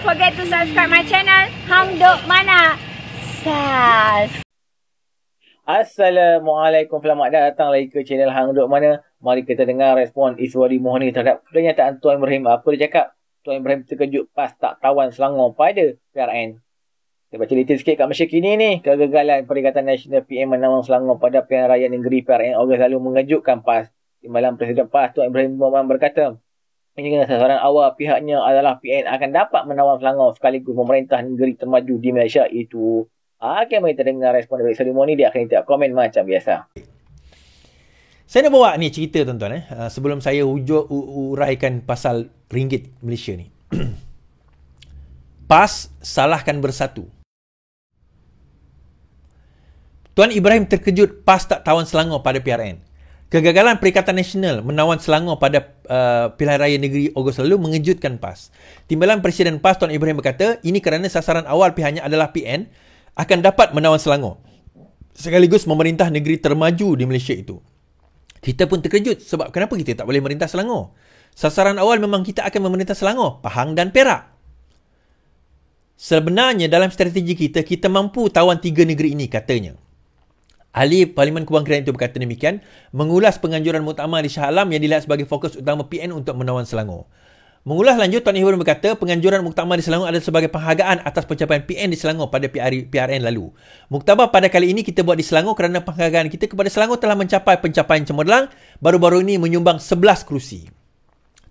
don't forget to subscribe my channel Hamduk Mana Sas Assalamualaikum Selamat datang lagi ke channel Hangduk Mana Mari kita dengar respon Iswari Mohani terhadap pernyataan Tuan Ibrahim Apa dia cakap? Tuan Ibrahim terkejut pas tak tawan Selangor pada PRN Kita baca detail sikit kat Malaysia kini ni Kegagalan Perikatan Nasional PM menawang Selangor pada PRN Raya Negeri PRN Ogos lalu mengejutkan pas di malam Presiden PAS Tuan Ibrahim Mohamad berkata menyatakan seseorang awal pihaknya adalah PN akan dapat menawar Selangor sekaligus pemerintah negeri termaju di Malaysia itu. Okey, ah, mari kita dengar respon dari Solimon ni. Dia akan tiap komen macam biasa. Saya nak bawa ni cerita tuan-tuan eh. Ah, sebelum saya ujuk, uraikan pasal ringgit Malaysia ni. PAS salahkan bersatu. Tuan Ibrahim terkejut PAS tak tawan Selangor pada PRN. Kegagalan Perikatan Nasional menawan Selangor pada uh, pilihan raya negeri Ogos lalu mengejutkan PAS. Timbalan Presiden PAS Tuan Ibrahim berkata, ini kerana sasaran awal pihaknya adalah PN akan dapat menawan Selangor. Sekaligus memerintah negeri termaju di Malaysia itu. Kita pun terkejut sebab kenapa kita tak boleh merintah Selangor? Sasaran awal memang kita akan memerintah Selangor, Pahang dan Perak. Sebenarnya dalam strategi kita, kita mampu tawan tiga negeri ini katanya. Ahli Parlimen Kubang Kerajaan itu berkata demikian mengulas penganjuran mutama di Shah Alam yang dilihat sebagai fokus utama PN untuk menawan Selangor. Mengulas lanjut, Tuan Ibrahim berkata penganjuran Muktamar di Selangor adalah sebagai penghargaan atas pencapaian PN di Selangor pada PRN lalu. Muktamar pada kali ini kita buat di Selangor kerana penghargaan kita kepada Selangor telah mencapai pencapaian cemerlang baru-baru ini menyumbang 11 kerusi.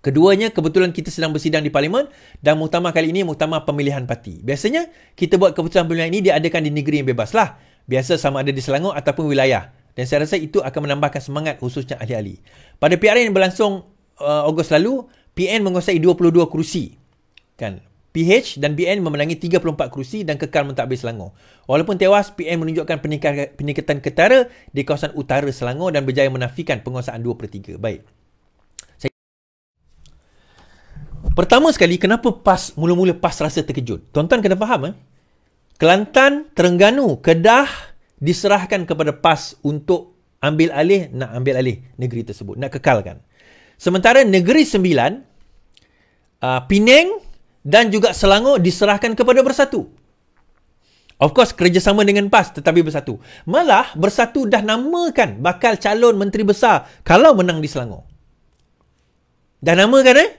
Keduanya, kebetulan kita sedang bersidang di Parlimen dan muktamar kali ini muktamar pemilihan parti. Biasanya, kita buat keputusan pemilihan ini diadakan di negeri yang bebas lah biasa sama ada di Selangor ataupun wilayah. Dan saya rasa itu akan menambahkan semangat khususnya ahli-ahli. Pada PRN yang berlangsung uh, Ogos lalu, PN menguasai 22 kerusi. Kan? PH dan BN memenangi 34 kerusi dan kekal mentadbir Selangor. Walaupun tewas, PN menunjukkan peningkatan ketara di kawasan utara Selangor dan berjaya menafikan penguasaan 2 per 3. Baik. Saya... Pertama sekali, kenapa PAS mula-mula PAS rasa terkejut? Tuan-tuan kena faham eh? Kelantan, Terengganu, Kedah diserahkan kepada PAS untuk ambil alih, nak ambil alih negeri tersebut, nak kekalkan. Sementara Negeri Sembilan, uh, Penang dan juga Selangor diserahkan kepada Bersatu. Of course, kerjasama dengan PAS tetapi Bersatu. Malah, Bersatu dah namakan bakal calon menteri besar kalau menang di Selangor. Dah namakan eh?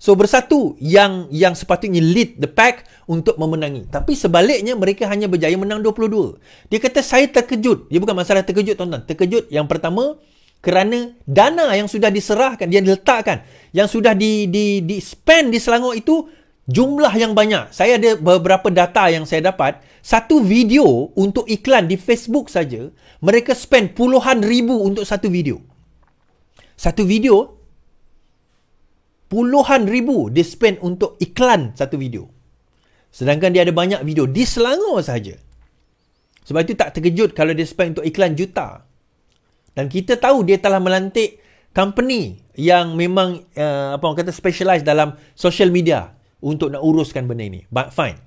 So bersatu yang yang sepatutnya lead the pack untuk memenangi. Tapi sebaliknya mereka hanya berjaya menang 22. Dia kata saya terkejut. Dia bukan masalah terkejut tuan-tuan. Terkejut yang pertama kerana dana yang sudah diserahkan, dia diletakkan, yang sudah di, di, di spend di Selangor itu jumlah yang banyak. Saya ada beberapa data yang saya dapat. Satu video untuk iklan di Facebook saja, mereka spend puluhan ribu untuk satu video. Satu video puluhan ribu dia spend untuk iklan satu video. Sedangkan dia ada banyak video di Selangor sahaja. Sebab itu tak terkejut kalau dia spend untuk iklan juta. Dan kita tahu dia telah melantik company yang memang uh, apa orang kata specialize dalam social media untuk nak uruskan benda ini. But fine.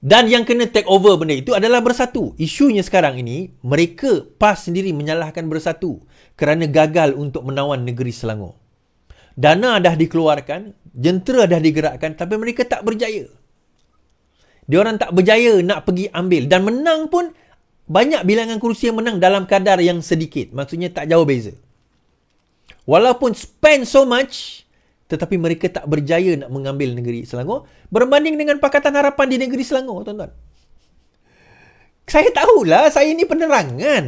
Dan yang kena take over benda itu adalah bersatu. Isunya sekarang ini, mereka PAS sendiri menyalahkan bersatu kerana gagal untuk menawan negeri Selangor dana dah dikeluarkan, jentera dah digerakkan tapi mereka tak berjaya. Orang tak berjaya nak pergi ambil dan menang pun banyak bilangan kerusi yang menang dalam kadar yang sedikit. Maksudnya tak jauh beza. Walaupun spend so much tetapi mereka tak berjaya nak mengambil negeri Selangor berbanding dengan Pakatan Harapan di negeri Selangor, tuan-tuan. Saya tahulah, saya ini penerangan.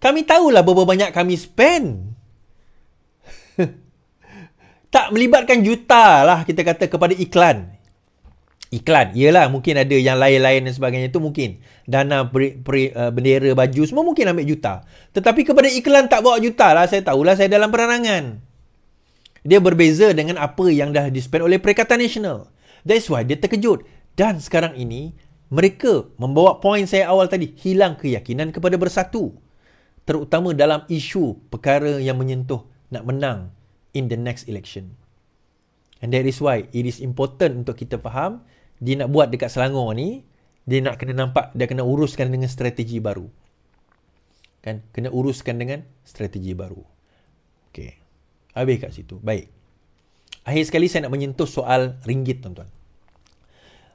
Kami tahulah berapa banyak kami spend tak melibatkan juta lah kita kata kepada iklan. Iklan, iyalah mungkin ada yang lain-lain dan sebagainya itu mungkin. Dana peri, peri, uh, bendera baju semua mungkin ambil juta. Tetapi kepada iklan tak bawa juta lah saya tahulah saya dalam perangangan. Dia berbeza dengan apa yang dah dispend oleh Perikatan Nasional. That's why dia terkejut. Dan sekarang ini mereka membawa poin saya awal tadi hilang keyakinan kepada bersatu terutama dalam isu perkara yang menyentuh nak menang in the next election. And that is why it is important untuk kita faham dia nak buat dekat Selangor ni, dia nak kena nampak, dia kena uruskan dengan strategi baru. Kan? Kena uruskan dengan strategi baru. Okay. Habis kat situ. Baik. Akhir sekali saya nak menyentuh soal ringgit tuan-tuan.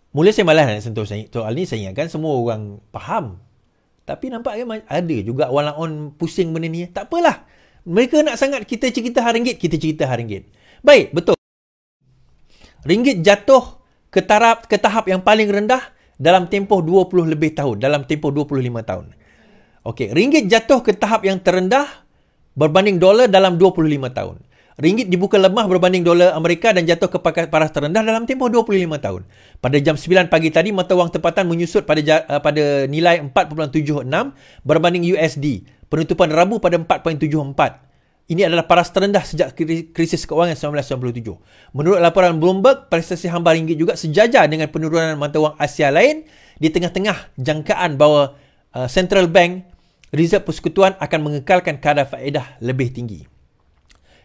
Mula saya malah nak sentuh soal ni, saya ingatkan semua orang faham. Tapi nampak kan, ada juga walaupun pusing benda ni. Tak apalah. Mereka nak sangat kita cerita ringgit, kita cerita ringgit. Baik, betul. Ringgit jatuh ke tahap, ke tahap yang paling rendah dalam tempoh 20 lebih tahun, dalam tempoh 25 tahun. Okey, ringgit jatuh ke tahap yang terendah berbanding dolar dalam 25 tahun. Ringgit dibuka lemah berbanding dolar Amerika dan jatuh ke paras terendah dalam tempoh 25 tahun. Pada jam 9 pagi tadi, mata wang tempatan menyusut pada eh, pada nilai 4.76 berbanding USD penutupan Rabu pada 4.74. Ini adalah paras terendah sejak krisis keuangan 1997. Menurut laporan Bloomberg, prestasi hamba ringgit juga sejajar dengan penurunan mata wang Asia lain di tengah-tengah jangkaan bahawa uh, central bank Reserve Persekutuan akan mengekalkan kadar faedah lebih tinggi.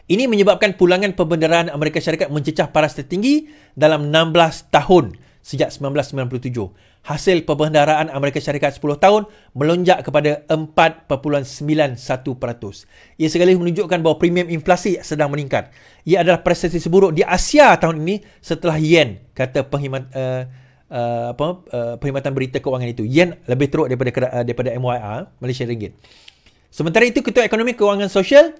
Ini menyebabkan pulangan pembendaraan Amerika Syarikat mencecah paras tertinggi dalam 16 tahun sejak 1997. Hasil perbendaharaan Amerika Syarikat 10 tahun melonjak kepada 4.91%. Ia sekali menunjukkan bahawa premium inflasi sedang meningkat. Ia adalah prestasi seburuk di Asia tahun ini setelah yen, kata penghimat, uh, uh, apa, uh, perkhidmatan berita kewangan itu. Yen lebih teruk daripada uh, daripada MYR, Malaysia Ringgit. Sementara itu, Ketua Ekonomi Keuangan Sosial,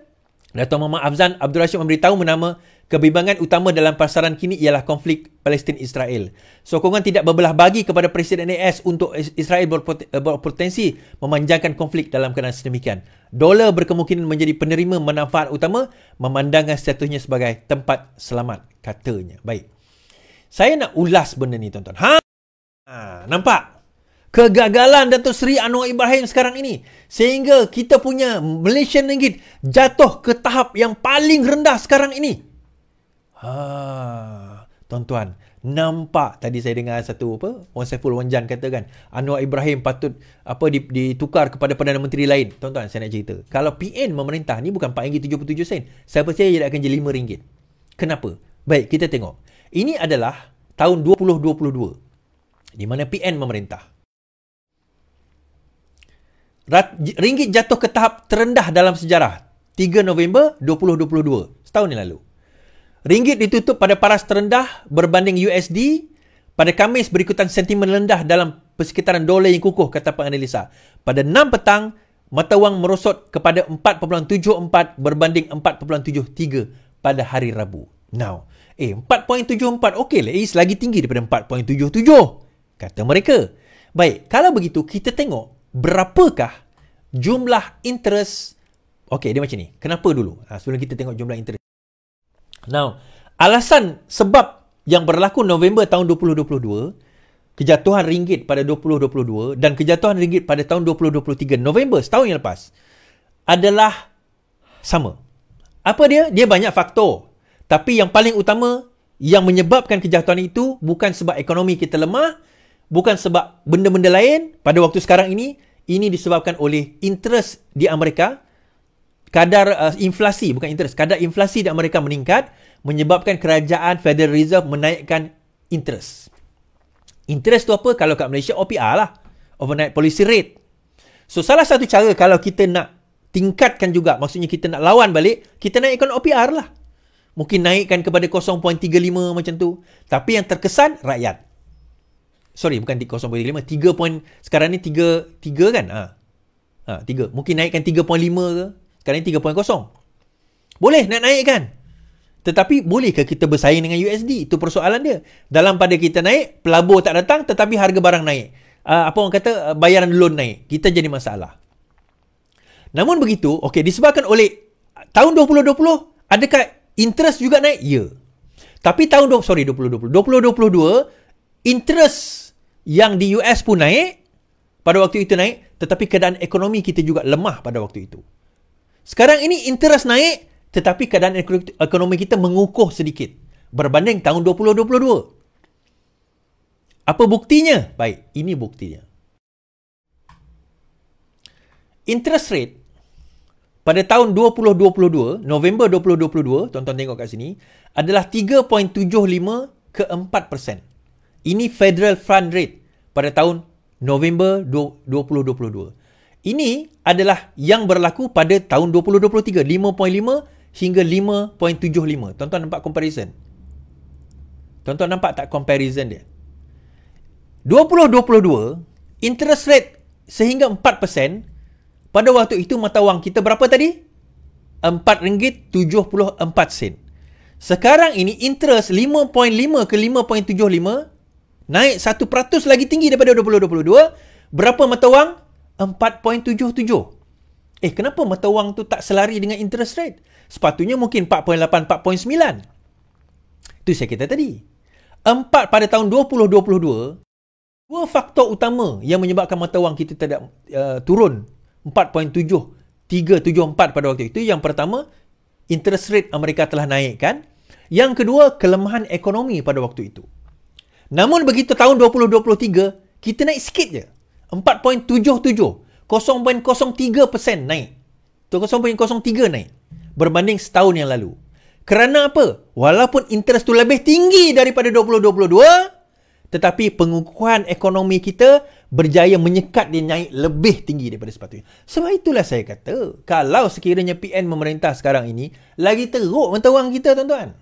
Dato' Muhammad Afzan Abdul Rashid memberitahu menama Kebimbangan utama dalam pasaran kini ialah konflik Palestin-Israel. Sokongan tidak berbelah bagi kepada Presiden AS untuk Israel eh, berpotensi memanjangkan konflik dalam keadaan sedemikian. Dolar berkemungkinan menjadi penerima manfaat utama memandangkan statusnya sebagai tempat selamat katanya. Baik. Saya nak ulas benda ni tuan-tuan. Ha? ha nampak? Kegagalan Datuk Sri Anwar Ibrahim sekarang ini. Sehingga kita punya Malaysian Ringgit jatuh ke tahap yang paling rendah sekarang ini. Ha. Tuan-tuan, nampak tadi saya dengar satu apa? Wan Saiful Wan Jan kata kan, Anwar Ibrahim patut apa ditukar kepada Perdana Menteri lain. Tuan-tuan, saya nak cerita. Kalau PN memerintah ni bukan RM4.77, saya percaya dia akan jadi RM5. Kenapa? Baik, kita tengok. Ini adalah tahun 2022 di mana PN memerintah. Rat, ringgit jatuh ke tahap terendah dalam sejarah. 3 November 2022. Setahun yang lalu. Ringgit ditutup pada paras terendah berbanding USD pada Kamis berikutan sentimen rendah dalam persekitaran dolar yang kukuh kata analisa Pada 6 petang, mata wang merosot kepada 4.74 berbanding 4.73 pada hari Rabu. Now, eh 4.74 okey lah, is lagi tinggi daripada 4.77 kata mereka. Baik, kalau begitu kita tengok berapakah jumlah interest Okey, dia macam ni. Kenapa dulu? Ha, sebelum kita tengok jumlah interest. Now, alasan sebab yang berlaku November tahun 2022, kejatuhan ringgit pada 2022 dan kejatuhan ringgit pada tahun 2023 November setahun yang lepas adalah sama. Apa dia? Dia banyak faktor. Tapi yang paling utama yang menyebabkan kejatuhan itu bukan sebab ekonomi kita lemah, bukan sebab benda-benda lain pada waktu sekarang ini, ini disebabkan oleh interest di Amerika kadar uh, inflasi bukan interest kadar inflasi di Amerika meningkat menyebabkan kerajaan Federal Reserve menaikkan interest interest tu apa kalau kat Malaysia OPR lah overnight policy rate so salah satu cara kalau kita nak tingkatkan juga maksudnya kita nak lawan balik kita naikkan OPR lah mungkin naikkan kepada 0.35 macam tu tapi yang terkesan rakyat sorry bukan 0.35 3. sekarang ni 3 3 kan ha Ha, tiga. Mungkin naikkan 3.5 ke. Sekarang ni 3.0. Boleh nak naik kan? Tetapi bolehkah kita bersaing dengan USD? Itu persoalan dia. Dalam pada kita naik, pelabur tak datang tetapi harga barang naik. Uh, apa orang kata, uh, bayaran loan naik. Kita jadi masalah. Namun begitu, okay, disebabkan oleh tahun 2020, adakah interest juga naik? Ya. Tapi tahun, do- sorry, 2020. 2022, interest yang di US pun naik, pada waktu itu naik, tetapi keadaan ekonomi kita juga lemah pada waktu itu. Sekarang ini interest naik tetapi keadaan ekonomi kita mengukuh sedikit berbanding tahun 2022. Apa buktinya? Baik, ini buktinya. Interest rate pada tahun 2022, November 2022, tuan-tuan tengok kat sini, adalah 3.75 ke 4%. Ini federal fund rate pada tahun November 2022. Ini adalah yang berlaku pada tahun 2023. 5.5 hingga 5.75. Tuan-tuan nampak comparison? Tuan-tuan nampak tak comparison dia? 2022, interest rate sehingga 4% pada waktu itu mata wang kita berapa tadi? RM4.74. Sekarang ini interest 5.5 ke 5.75 naik 1% lagi tinggi daripada 2022. Berapa mata wang? 2.5. 4.77. Eh, kenapa mata wang tu tak selari dengan interest rate? Sepatutnya mungkin 4.8, 4.9. Itu saya kata tadi. Empat pada tahun 2022, dua faktor utama yang menyebabkan mata wang kita tidak uh, turun 4.7374 pada waktu itu. Yang pertama, interest rate Amerika telah naik kan? Yang kedua, kelemahan ekonomi pada waktu itu. Namun begitu tahun 2023, kita naik sikit je. 4.7 4.77 0.03% naik so, 0.03 naik berbanding setahun yang lalu kerana apa walaupun interest tu lebih tinggi daripada 2022 tetapi pengukuhan ekonomi kita berjaya menyekat dia naik lebih tinggi daripada sepatutnya. Sebab itulah saya kata, kalau sekiranya PN memerintah sekarang ini, lagi teruk mata wang kita tuan-tuan.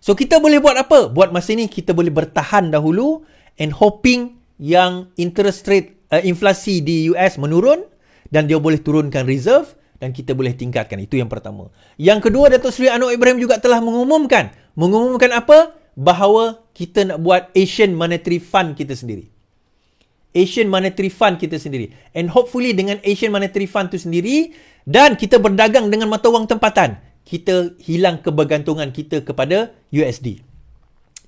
So kita boleh buat apa? Buat masa ini kita boleh bertahan dahulu and hoping yang interest rate uh, inflasi di US menurun dan dia boleh turunkan reserve dan kita boleh tingkatkan itu yang pertama. Yang kedua Datuk Seri Anwar Ibrahim juga telah mengumumkan, mengumumkan apa? Bahawa kita nak buat Asian Monetary Fund kita sendiri. Asian Monetary Fund kita sendiri. And hopefully dengan Asian Monetary Fund tu sendiri dan kita berdagang dengan mata wang tempatan, kita hilang kebergantungan kita kepada USD.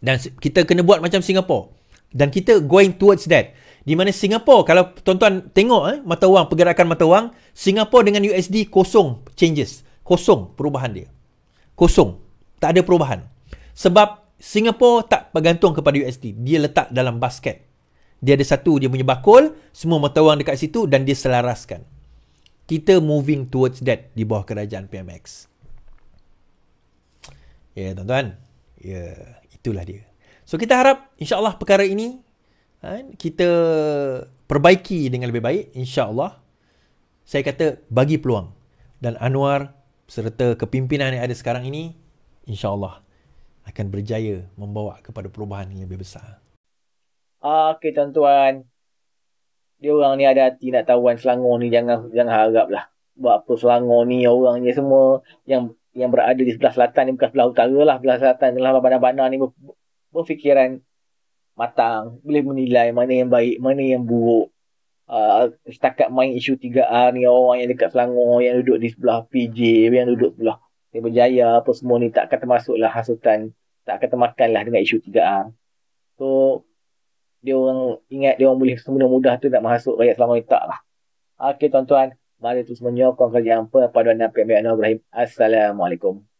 Dan kita kena buat macam Singapura dan kita going towards that di mana Singapura, kalau tuan-tuan tengok eh mata wang pergerakan mata wang Singapura dengan USD kosong changes kosong perubahan dia kosong tak ada perubahan sebab Singapura tak bergantung kepada USD dia letak dalam basket dia ada satu dia punya bakul semua mata wang dekat situ dan dia selaraskan kita moving towards that di bawah kerajaan PMX ya yeah, tuan-tuan ya yeah, itulah dia So kita harap insya-Allah perkara ini kan, kita perbaiki dengan lebih baik insya-Allah. Saya kata bagi peluang dan Anwar serta kepimpinan yang ada sekarang ini insya-Allah akan berjaya membawa kepada perubahan yang lebih besar. Okey tuan-tuan. Dia orang ni ada hati nak tawan Selangor ni jangan jangan haraplah. Buat apa Selangor ni orangnya semua yang yang berada di sebelah selatan ni bukan sebelah utara lah. Sebelah selatan ni lah bandar-bandar ni berfikiran matang, boleh menilai mana yang baik, mana yang buruk. Uh, setakat main isu 3R ni orang yang dekat Selangor, yang duduk di sebelah PJ, yang duduk sebelah yang berjaya apa semua ni tak kata masuklah hasutan, tak kata makanlah dengan isu 3R. So, dia orang ingat dia orang boleh semudah mudah tu nak masuk rakyat Selangor itu tak lah. Okay tuan-tuan, mari terus menyokong kerja apa, pada dan pembayaran Ibrahim. Assalamualaikum.